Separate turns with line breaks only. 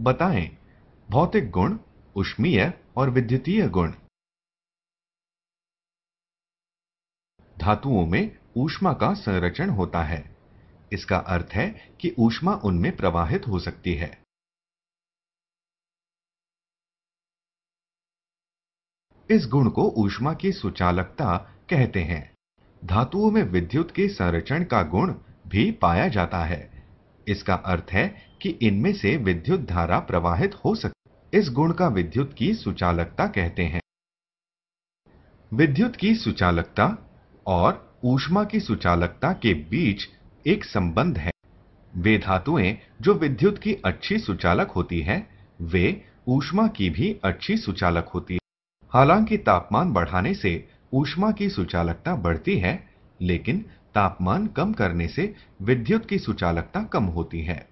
बताएं भौतिक गुण उष्मीय और विद्युतीय गुण धातुओं में ऊष्मा का संरक्षण होता है इसका अर्थ है कि ऊष्मा उनमें प्रवाहित हो सकती है इस गुण को ऊष्मा की सुचालकता कहते हैं धातुओं में विद्युत के संरचन का गुण भी पाया जाता है इसका अर्थ है कि इनमें से विद्युत धारा प्रवाहित हो सकती इस गुण का विद्युत की सुचालकता कहते हैं विद्युत की सुचालकता और ऊष्मा की सुचालकता के बीच एक संबंध है वे धातुएं जो विद्युत की अच्छी सुचालक होती हैं, वे ऊष्मा की भी अच्छी सुचालक होती है हालांकि तापमान बढ़ाने से ऊष्मा की सुचालकता बढ़ती है लेकिन तापमान कम करने से विद्युत की सुचालकता कम होती है